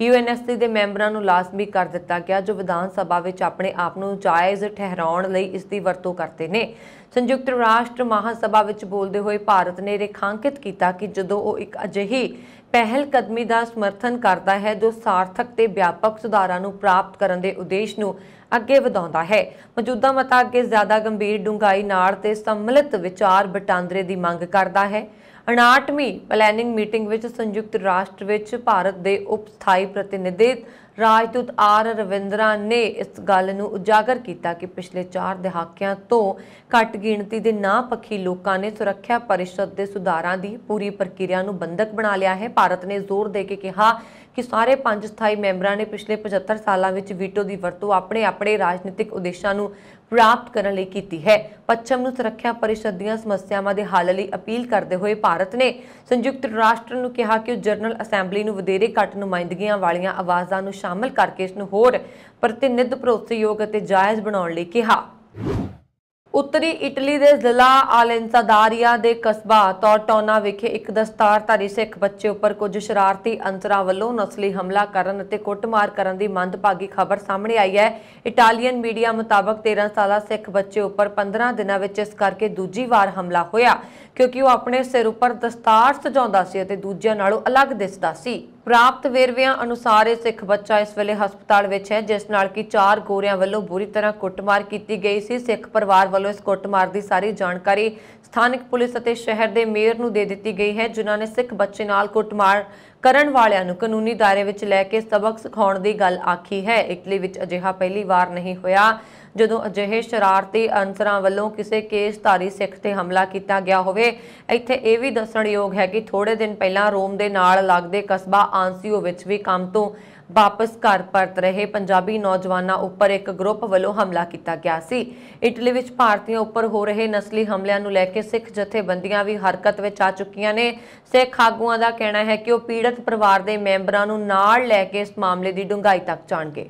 ਯੂਐਨਐਸਸੀ ਦੇ ਮੈਂਬਰਾਂ ਨੂੰ ਲਾਜ਼ਮੀ ਕਰ ਦਿੱਤਾ ਗਿਆ ਜੋ ਵਿਧਾਨ ਸਭਾ ਵਿੱਚ ਆਪਣੇ ਆਪ ਨੂੰ ਜਾਇਜ਼ ਠਹਿਰਾਉਣ ਲਈ ਇਸ ਦੀ ਵਰਤੋਂ ਕਰਦੇ ਨੇ ਸੰਯੁਕਤ ਰਾਸ਼ਟਰ ਮਹਾਸਭਾ ਵਿੱਚ ਬੋਲਦੇ ਹੋਏ ਭਾਰਤ ਨੇ ਰੇਖਾਂਕਿਤ ਕੀਤਾ ਕਿ ਜਦੋਂ ਉਹ ਇੱਕ ਅਜਿਹੀ ਪਹਿਲ ਕਦਮੀ ਦਾ ਸਮਰਥਨ ਕਰਦਾ ਹੈ ਜੋ ਸਾਰਥਕ ਤੇ ਵਿਆਪਕ ਸੁਧਾਰਾਂ ਨੂੰ ਪ੍ਰਾਪਤ ਕਰਨ ਦੇ ਉਦੇਸ਼ ਨੂੰ ਅੱਗੇ ਵਧਾਉਂਦਾ ਹੈ ਮੌਜੂਦਾ ਮਤਾ ਅੱਗੇ ਜ਼ਿਆਦਾ ਗੰਭੀਰ ਡੂੰਘਾਈ ਨਾਲ ਤੇ ਸੰਮਿਲਿਤ ਵਿਚਾਰ ਵਟਾਂਦਰੇ ਦੀ ਮੰਗ ਕਰਦਾ ਹੈ 59ਵੀਂ ਪਲੈਨਿੰਗ ਮੀਟਿੰਗ ਵਿੱਚ ਸੰਯੁਕਤ ਰਾਸ਼ਟਰ ਵਿੱਚ ਭਾਰਤ ਦੇ ਉਪਸਥਾਈ ਸਥਾਈ ਪ੍ਰਤੀਨਿਧੀ ਰਾਜਦੂਤ ਆਰ ਰਵਿੰਦਰਾ ਨੇ ਇਸ ਗੱਲ ਨੂੰ ਉਜਾਗਰ ਕੀਤਾ ਕਿ ਪਿਛਲੇ 4 ਦਹਾਕਿਆਂ ਤੋਂ ਘੱਟ ਗਿਣਤੀ ਦੇ ਨਾ ਪੱਖੀ ਲੋਕਾਂ ਨੇ ਸੁਰੱਖਿਆ ਪਰਿਸ਼ਦ ਦੇ ਸੁਧਾਰਾਂ ਦੀ ਪੂਰੀ ਪ੍ਰਕਿਰਿਆ ਨੂੰ ਬੰਦਕ ਬਣਾ ਲਿਆ ਹੈ ਭਾਰਤ ਨੇ ਜ਼ੋਰ ਦੇ ਕੇ ਕਿਹਾ ਕਿ ਸਾਰੇ ਪੰਜ ਸਥਾਈ ਮੈਂਬਰਾਂ ਨੇ ਪਿਛਲੇ 75 ਸਾਲਾਂ ਵਿੱਚ ਵੀਟੋ ਦੀ ਵਰਤੋਂ ਆਪਣੇ ਆਪਣੇ ਰਾਜਨੀਤਿਕ ਉਦੇਸ਼ਾਂ ਨੂੰ ਪ੍ਰਾਪਤ ਕਰਨ ਲਈ ਕੀਤੀ ਹੈ ਪੱਛਮ ਨੂੰ ਸੁਰੱਖਿਆ ਪਰਿਸ਼ਦ ਦੀਆਂ ਸਮੱਸਿਆਵਾਂ ਦੇ ਹੱਲ ਲਈ ਅਪੀਲ ਕਰਦੇ ਹੋਏ ਭਾਰਤ ਨੇ ਸੰਯੁਕਤ ਰਾਸ਼ਟਰ ਨੂੰ ਕਿਹਾ ਕਿ ਉਹ ਜਨਰਲ ਅਸੈਂਬਲੀ ਨੂੰ ਵਧੇਰੇ ਘੱਟ ਨੁਮਾਇੰਦਗੀਆਂ ਵਾਲੀਆਂ ਆਵਾਜ਼ਾਂ ਨੂੰ ਸ਼ਾਮਲ ਕਰਕੇ ਇਸ ਨੂੰ ਹੋਰ ਪ੍ਰਤੀਨਿਧ ਭਰੋਸੇਯੋਗ ਅਤੇ ਜਾਇਜ਼ ਬਣਾਉਣ ਲਈ ਕਿਹਾ ਉੱਤਰੀ ਇਟਲੀ ਦੇ ਜ਼ਿਲ੍ਹਾ ਆਲੈਂਸਾਦਾਰੀਆ ਦੇ ਕਸਬਾ ਟੋਰਟੋਨਾ ਵਿਖੇ ਇੱਕ ਦਸਤਾਰਧਾਰੀ ਸਿੱਖ ਬੱਚੇ ਉੱਪਰ ਕੁਝ ਸ਼ਰਾਰਤੀ ਅੰਤਰਾ ਵੱਲੋਂ ਨਸਲੀ ਹਮਲਾ ਕਰਨ ਅਤੇ ਕੁੱਟਮਾਰ ਕਰਨ ਦੀ ਮੰਦਭਾਗੀ ਖਬਰ ਸਾਹਮਣੇ ਆਈ ਹੈ ਇਟਾਲੀਅਨ ਮੀਡੀਆ ਮੁਤਾਬਕ 13 ਸਾਲਾ ਸਿੱਖ ਬੱਚੇ ਉੱਪਰ 15 ਦਿਨਾਂ ਵਿੱਚ ਇਸ ਕਰਕੇ ਦੂਜੀ ਵਾਰ ਹਮਲਾ ਹੋਇਆ ਕਿਉਂਕਿ ਉਹ ਆਪਣੇ ਸਿਰ ਉੱਪਰ ਦਸਤਾਰ ਸਜਾਉਂਦਾ ਸੀ ਅਤੇ ਦੂਜਿਆਂ ਨਾਲੋਂ ਅਲੱਗ ਦਿਸਦਾ ਸੀ ਪ੍ਰਾਪਤ ਵੇਰਵਿਆਂ ਅਨੁਸਾਰ ਇਹ ਸਿੱਖ ਬੱਚਾ ਇਸ ਵੇਲੇ ਹਸਪਤਾਲ ਵਿੱਚ ਹੈ ਜਿਸ ਨਾਲ ਕਿ ਚਾਰ ਗੋਰਿਆਂ ਵੱਲੋਂ ਬੁਰੀ ਤਰ੍ਹਾਂ ਕੁੱਟਮਾਰ ਕੀਤੀ ਗਈ ਸੀ ਸਿੱਖ ਪਰਿਵਾਰ ਵੱਲੋਂ ਇਸ ਕੁੱਟਮਾਰ ਦੀ ਸਾਰੀ ਜਾਣਕਾਰੀ ਸਥਾਨਕ ਪੁਲਿਸ ਅਤੇ ਸ਼ਹਿਰ ਦੇ ਮੇਅਰ ਨੂੰ ਦੇ ਦਿੱਤੀ ਗਈ ਹੈ ਜਿਨ੍ਹਾਂ ਨੇ ਸਿੱਖ ਬੱਚੇ ਨਾਲ ਕੁੱਟਮਾਰ ਕਰਨ ਵਾਲਿਆਂ ਨੂੰ ਕਾਨੂੰਨੀ ਦਾਇਰੇ ਵਿੱਚ ਲੈ ਕੇ ਸਬਕ ਸਿਖਾਉਣ ਦੀ ਗੱਲ ਆਖੀ ਹੈ ਇਟਲੀ ਵਿੱਚ ਅਜਿਹਾ ਪਹਿਲੀ ਵਾਰ ਨਹੀਂ ਹੋਇਆ ਜਦੋਂ ਅਜਿਹੇ ਸ਼ਰਾਰਤੀ ਅਨਸਰਾਂ ਵੱਲੋਂ ਕਿਸੇ ਕੇਸਧਾਰੀ ਸਿੱਖ ਤੇ ਹਮਲਾ ਕੀਤਾ ਗਿਆ ਹੋਵੇ ਇੱਥੇ ਇਹ ਵੀ ਦੱਸਣਯੋਗ ਹੈ ਕਿ ਥੋੜੇ ਦਿਨ ਪਹਿਲਾਂ ਰੋਮ ਦੇ ਨਾਲ ਲੱਗਦੇ ਕਸਬਾ ਆਂਸੀਓ ਵਿੱਚ ਵੀ ਕੰਮ ਤੋਂ ਵਾਪਸ ਘਰ ਪਰਤ ਰਹੇ ਪੰਜਾਬੀ ਨੌਜਵਾਨਾਂ ਉੱਪਰ ਇੱਕ ਗਰੁੱਪ ਵੱਲੋਂ ਹਮਲਾ ਕੀਤਾ ਗਿਆ ਸੀ ਇਟਲੀ ਵਿੱਚ ਭਾਰਤੀਆਂ ਉੱਪਰ ਹੋ ਰਹੇ ਨਸਲੀ ਹਮਲਿਆਂ ਨੂੰ ਲੈ ਕੇ ਸਿੱਖ ਜਥੇਬੰਦੀਆਂ ਵੀ ਹਰਕਤ ਵਿੱਚ ਆ ਚੁੱਕੀਆਂ ਨੇ ਸਿੱਖ ਆਗੂਆਂ ਦਾ ਕਹਿਣਾ ਹੈ ਕਿ ਉਹ ਪੀੜਤ ਪਰਿਵਾਰ ਦੇ ਮੈਂਬਰਾਂ ਨੂੰ ਨਾਲ ਲੈ ਕੇ ਇਸ ਮਾਮਲੇ ਦੀ ਡੂੰਘਾਈ ਤੱਕ ਜਾਣਗੇ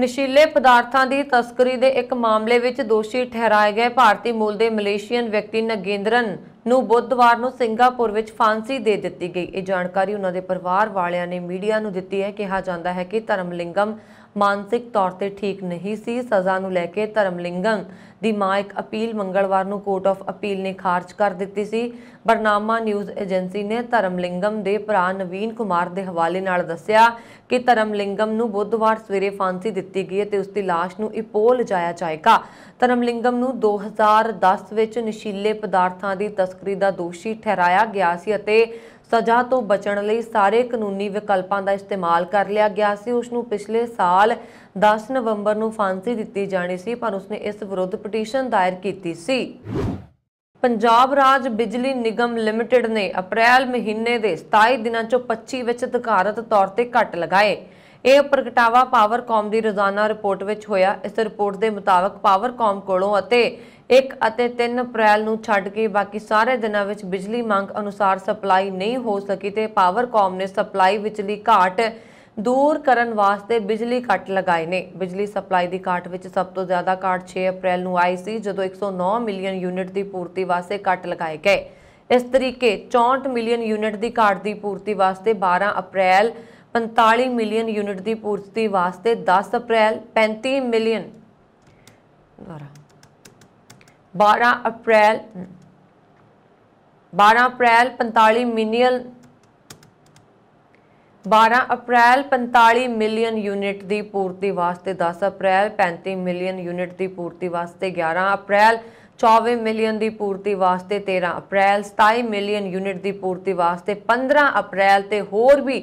ਨਸ਼ੀਲੇ ਪਦਾਰਥਾਂ ਦੀ ਤਸਕਰੀ ਦੇ ਇੱਕ ਮਾਮਲੇ ਵਿੱਚ ਦੋਸ਼ੀ ਠਹਿਰਾਏ ਗਏ ਭਾਰਤੀ ਮੂਲ ਦੇ ਮਲੇਸ਼ੀਅਨ ਵਿਅਕਤੀ ਨਗੇਂਦਰਨ ਨੂੰ ਬੁੱਧਵਾਰ ਨੂੰ ਸਿੰਗਾਪੁਰ ਵਿੱਚ ਫਾਂਸੀ ਦੇ ਦਿੱਤੀ ਗਈ ਇਹ ਜਾਣਕਾਰੀ ਉਹਨਾਂ ਦੇ ਪਰਿਵਾਰ ਵਾਲਿਆਂ ਨੇ ਮੀਡੀਆ ਨੂੰ ਦਿੱਤੀ ਹੈ ਕਿਹਾ ਜਾਂਦਾ ਹੈ ਕਿ ਧਰਮਲਿੰਗਮ ਮਾਨਸਿਕ ਤੌਰ ਤੇ ਠੀਕ ਨਹੀਂ ਸੀ ਸਜ਼ਾ ਨੂੰ ਲੈ ਕੇ ਧਰਮਲਿੰਗਮ ਦੀ ਮਾਂ ਇੱਕ ਅਪੀਲ ਮੰਗਲਵਾਰ ਨੂੰ ਕੋਰਟ ਆਫ ਅਪੀਲ ਨੇ ਖਾਰਜ ਕਰ ਦਿੱਤੀ ਸੀ ਬਰਨਾਮਾ ਨਿਊਜ਼ ਏਜੰਸੀ ਨੇ ਧਰਮਲਿੰਗਮ ਦੇ ਭਰਾ ਨਵੀਨ ਕੁਮਾਰ ਦੇ ਹਵਾਲੇ ਨਾਲ ਦੱਸਿਆ ਕਿ ਧਰਮਲਿੰਗਮ ਨੂੰ ਬੁੱਧਵਾਰ ਸਵੇਰੇ ਫਾਂਸੀ ਦਿੱਤੀ ਗਈ ਤੇ ਉਸ ਦੀ লাশ ਨੂੰ ਇਪੋਲ ਜਾਇਆ ਜਾਏਗਾ ਧਰਮਲਿੰਗਮ ਨੂੰ 2010 ਵਿੱਚ ਨਸ਼ੀਲੇ ਪਦਾਰਥਾਂ ਦੀ ਤਸ ਤਸਕਰੀ ਦਾ ਦੋਸ਼ੀ ਠਹਿਰਾਇਆ ਗਿਆ ਸੀ ਅਤੇ ਸਜ਼ਾ ਤੋਂ ਬਚਣ ਲਈ ਸਾਰੇ ਕਾਨੂੰਨੀ ਵਿਕਲਪਾਂ ਦਾ ਇਸਤੇਮਾਲ ਕਰ ਲਿਆ ਗਿਆ ਸੀ ਉਸ ਨੂੰ ਪਿਛਲੇ ਸਾਲ 10 ਨਵੰਬਰ ਨੂੰ ਫਾਂਸੀ ਦਿੱਤੀ ਜਾਣੀ ਸੀ ਪਰ ਉਸਨੇ ਇਸ ਵਿਰੁੱਧ ਪਟੀਸ਼ਨ ਦਾਇਰ ਕੀਤੀ ਸੀ ਪੰਜਾਬ ਰਾਜ ਬਿਜਲੀ ਨਿਗਮ ਲਿਮਟਿਡ ਨੇ ਅਪ੍ਰੈਲ ਮਹੀਨੇ ਦੇ 27 ਦਿਨਾਂ ਚੋਂ 25 ਵਿੱਚ ਅਧਿਕਾਰਤ ਤੌਰ ਤੇ ਘਟ ਲਗਾਏ ਇਹ ਪ੍ਰਗਟਾਵਾ ਪਾਵਰਕਾਮ ਦੀ ਰੋਜ਼ਾਨਾ ਰਿਪੋਰਟ ਵਿੱਚ ਹੋਇਆ ਇਸ ਰਿਪੋਰਟ ਦੇ ਮੁਤਾਬਕ ਪਾਵਰਕਾਮ ਕੋਲੋਂ ਅਤੇ 1 ਅਤੇ 3 ਅਪ੍ਰੈਲ ਨੂੰ ਛੱਡ ਕੇ ਬਾਕੀ ਸਾਰੇ ਦਿਨਾਂ ਵਿੱਚ ਬਿਜਲੀ ਮੰਗ ਅਨੁਸਾਰ ਸਪਲਾਈ ਨਹੀਂ ਹੋ ਸਕੀ ਤੇ ਪਾਵਰਕਾਮ ਨੇ ਸਪਲਾਈ ਵਿੱਚਲੀ ਘਾਟ ਦੂਰ ਕਰਨ ਵਾਸਤੇ ਬਿਜਲੀ ਕੱਟ ਲਗਾਏ ਨੇ ਬਿਜਲੀ ਸਪਲਾਈ ਦੀ ਘਾਟ ਵਿੱਚ ਸਭ ਤੋਂ ਜ਼ਿਆਦਾ ਘਾਟ 6 ਅਪ੍ਰੈਲ ਨੂੰ ਆਈ ਸੀ ਜਦੋਂ 109 ਮਿਲੀਅਨ ਯੂਨਿਟ ਦੀ ਪੂਰਤੀ ਵਾਸਤੇ ਕੱਟ ਲਗਾਏ ਗਏ ਇਸ ਤਰੀਕੇ 64 ਮਿਲੀਅਨ ਯੂਨਿਟ ਦੀ ਘਾਟ ਦੀ ਪੂਰਤੀ ਵਾਸਤੇ 12 ਅਪ੍ਰੈਲ 45 ਮਿਲੀਅਨ ਯੂਨਿਟ ਦੀ ਪੂਰਤੀ ਵਾਸਤੇ 10 ਅਪ੍ਰੈਲ 35 ਮਿਲੀਅਨ ਦੁਆਰਾ 12 April 12 April 45 million 12 April 45 million unit ਦੀ ਪੂਰਤੀ ਵਾਸਤੇ 10 ਅਪ੍ਰੈਲ 35 ਮਿਲੀਅਨ ਯੂਨਿਟ ਦੀ ਪੂਰਤੀ ਵਾਸਤੇ 11 ਅਪ੍ਰੈਲ 24 ਮਿਲੀਅਨ ਦੀ ਪੂਰਤੀ ਵਾਸਤੇ 13 ਅਪ੍ਰੈਲ 27 ਮਿਲੀਅਨ ਯੂਨਿਟ ਦੀ ਪੂਰਤੀ ਵਾਸਤੇ 15 ਅਪ੍ਰੈਲ ਤੇ ਹੋਰ ਵੀ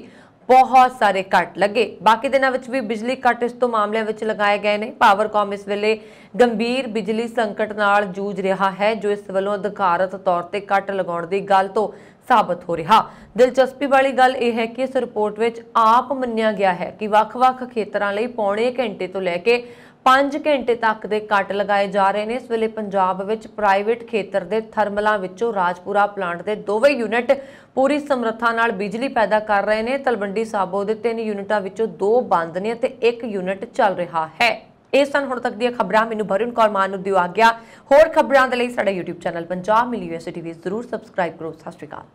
ਬਹੁਤ ਸਾਰੇ ਕੱਟ ਲੱਗੇ ਬਾਕੀ ਦਿਨਾਂ ਵਿੱਚ ਵੀ ਬਿਜਲੀ ਕੱਟ ਇਸ ਤੋਂ ਮਾਮਲਿਆਂ ਵਿੱਚ ਲਗਾਏ ਗਏ ਨੇ ਕਾਮ ਇਸ ਵੇਲੇ ਗੰਭੀਰ ਬਿਜਲੀ ਸੰਕਟ ਨਾਲ ਜੂਝ ਰਿਹਾ ਹੈ ਜੋ ਇਸ ਵੱਲੋਂ ਅਧਿਕਾਰਤ ਤੌਰ ਤੇ ਕੱਟ ਲਗਾਉਣ ਦੀ ਗੱਲ ਤੋਂ ਸਾਬਤ ਹੋ ਰਿਹਾ ਦਿਲਚਸਪੀ ਵਾਲੀ ਗੱਲ ਇਹ ਹੈ ਕਿ ਇਸ ਰਿਪੋਰਟ ਵਿੱਚ ਆਪ ਮੰਨਿਆ ਗਿਆ ਹੈ ਕਿ ਵੱਖ-ਵੱਖ ਖੇਤਰਾਂ ਲਈ ਪੌਣੇ ਘੰਟੇ ਤੋਂ ਲੈ ਕੇ 5 ਘੰਟੇ ਤੱਕ ਦੇ ਕੱਟ ਲਗਾਏ ਜਾ ਰਹੇ ਨੇ ਇਸ ਵੇਲੇ ਪੰਜਾਬ ਵਿੱਚ ਪ੍ਰਾਈਵੇਟ ਖੇਤਰ ਦੇ ਥਰਮਲਾਂ ਵਿੱਚੋਂ ਰਾਜਪੁਰਾ ਪਲਾਂਟ ਦੇ ਦੋਵੇਂ ਯੂਨਿਟ ਪੂਰੀ ਸਮਰੱਥਾ ਨਾਲ ਬਿਜਲੀ ਪੈਦਾ ਕਰ ਰਹੇ ਨੇ ਤਲਵੰਡੀ ਸਾਬੋ ਦੇ ਤਿੰਨ ਯੂਨਿਟਾਂ ਵਿੱਚੋਂ ਦੋ ਬੰਦ ਨੇ ਤੇ ਇੱਕ ਯੂਨਿਟ ਚੱਲ ਰਿਹਾ ਹੈ ਇਹ ਸਨ ਹੁਣ ਤੱਕ ਦੀਆਂ ਖਬਰਾਂ ਮੈਨੂੰ ਭਰਨ ਕੌਰ ਮਾਨ ਨੂੰ ਦਿਓ ਗਿਆ ਹੋਰ ਖਬਰਾਂ ਦੇ ਲਈ ਸਾਡਾ YouTube ਚੈਨਲ ਪੰਜਾਬ ਮਿਲੀ ਯੂਨੀਵਰਸਿਟੀ ਟੀਵੀ ਜ਼ਰੂਰ ਸਬਸਕ੍ਰਾਈਬ ਕਰੋ ਸਤਿ ਸ਼੍ਰੀ ਅਕਾਲ